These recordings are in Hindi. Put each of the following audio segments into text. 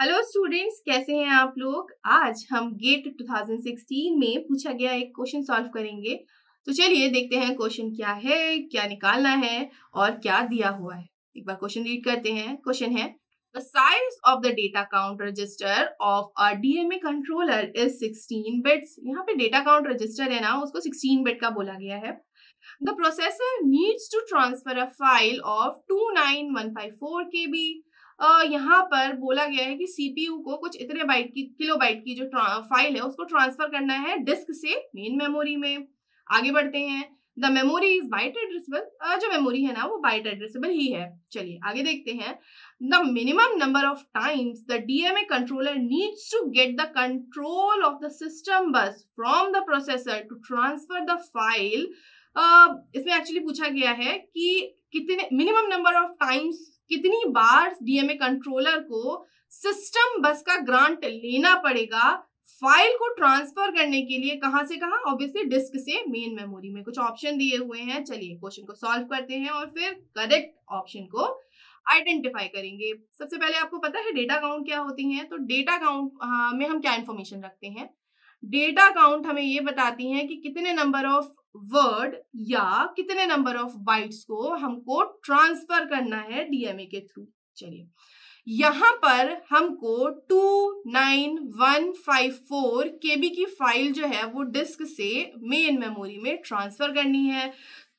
हेलो स्टूडेंट्स कैसे हैं आप लोग आज हम गेट 2016 में पूछा गया एक क्वेश्चन सॉल्व करेंगे तो चलिए देखते हैं क्वेश्चन क्या है क्या निकालना है और क्या दिया हुआ है एक बार क्वेश्चन रीड करते हैं क्वेश्चन है the size of the data count register of a DMA controller is 16 bits यहाँ पे डेटा काउंट रजिस्टर है ना उसको 16 बिट का बोला गया है the processor needs to transfer a file of 29154 KB यहाँ पर बोला गया है कि सीपीयू को कुछ इतने बाइट की किलो बाइट की जो फाइल है उसको ट्रांसफर करना है डिस्क से मेन मेमोरी में आगे बढ़ते हैं the memory is byte addressable जो मेमोरी है ना वो बाइट एड्रेसेबल ही है चलिए आगे देखते हैं the minimum number of times the DMA controller needs to get the control of the system bus from the processor to transfer the file इसमें एक्चुअली पूछा गया है कि कितने मिनिमम नंबर ऑफ टाइम्स कितनी बार डीएमए कंट्रोलर को सिस्टम बस का ग्रांट लेना पड़ेगा फाइल को ट्रांसफर करने के लिए कहां से कहा ऑब्वियसली डिस्क से मेन मेमोरी में कुछ ऑप्शन दिए हुए हैं चलिए क्वेश्चन को सॉल्व करते हैं और फिर करेक्ट ऑप्शन को आइडेंटिफाई करेंगे सबसे पहले आपको पता है डेटा काउंट क्या होती है तो डेटा हाँ, काउंट में हम क्या इंफॉर्मेशन रखते हैं डेटा काउंट हमें ये बताती है कि कितने नंबर ऑफ वर्ड या कितने नंबर ऑफ बाइट्स को हमको ट्रांसफर करना है डीएमए के थ्रू चलिए यहां पर हमको two nine one five four K B की फाइल जो है वो डिस्क से मेन मेमोरी में ट्रांसफर करनी है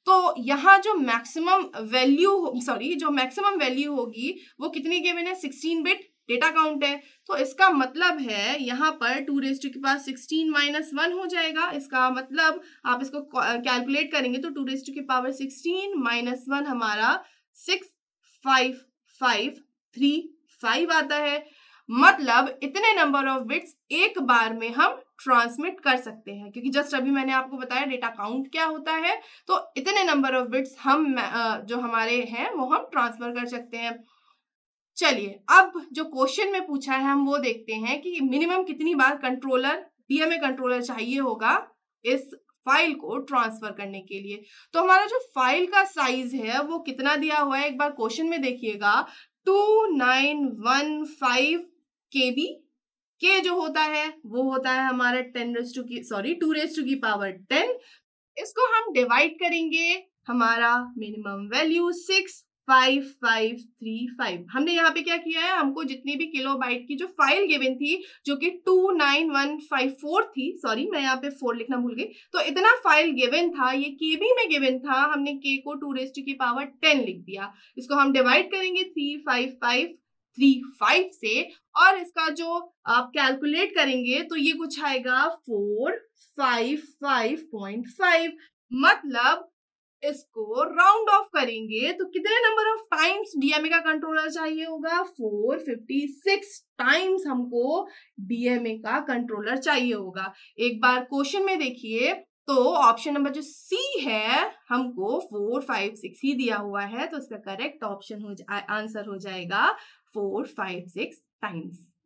तो यहाँ जो मैक्सिमम वैल्यू सॉरी जो मैक्सिमम वैल्यू होगी वो कितनी केबिन है सिक्सटीन बिट डेटा काउंट है तो इसका मतलब है यहाँ पर टू रेस टू के पास सिक्सटीन माइनस वन हो जाएगा इसका मतलब आप इसको कैलकुलेट करेंगे तो टू रेस टू के पावर सिक्सटीन माइनस वन हमारा six five five three five आता है मतलब इतने नंबर ऑफ बिट्स एक बार में हम ट्रांसमिट कर सकते हैं क्योंकि जस्ट अभी मैंने आपको बताया डेटा काउंट क्या होता है तो इतने नंबर ऑफ बिट्स हम जो हमारे हैं वो हम ट्रांसफर कर सकते हैं चलिए अब जो क्वेश्चन में पूछा है हम वो देखते हैं कि मिनिमम कितनी बार कंट्रोलर डीएमए कंट्रोलर चाहिए होगा इस फाइल को ट्रांसफर करने के लिए तो हमारा जो फाइल का साइज है वो कितना दिया हुआ है एक बार क्वेश्चन में देखिएगा two nine one five K B के जो होता है वो होता है हमारा टेन रेस टू की सॉरी टू रेस टू की पावर टेन इसको हम डिवाइड करेंगे हमारा minimum value six five five three five हमने यहाँ पे क्या किया है हमको जितनी भी किलो बाइट की जो फाइल गिवन थी जो कि two nine one five four थी सॉरी मैं यहाँ पे फोर लिखना भूल गई तो इतना फाइल गिवन था ये के बी में गिवन था हमने के को टू रेस्ट की पावर टेन लिख दिया इसको हम डिवाइड करेंगे three five five three five से और इसका जो आप कैलकुलेट करेंगे तो ये कुछ आएगा four five five point five मतलब इसको राउंड ऑफ करेंगे तो कितने नंबर ऑफ टाइम्स डीएमए का कंट्रोलर चाहिए होगा फोर फिफ्टी सिक्स टाइम्स हमको डीएमए का कंट्रोलर चाहिए होगा एक बार क्वेश्चन में देखिए तो ऑप्शन नंबर जो सी है हमको फोर फाइव सिक्स ही दिया हुआ है तो इसका करेक्ट ऑप्शन हो आंसर हो जाएगा फोर फाइव सिक्स टाइम्स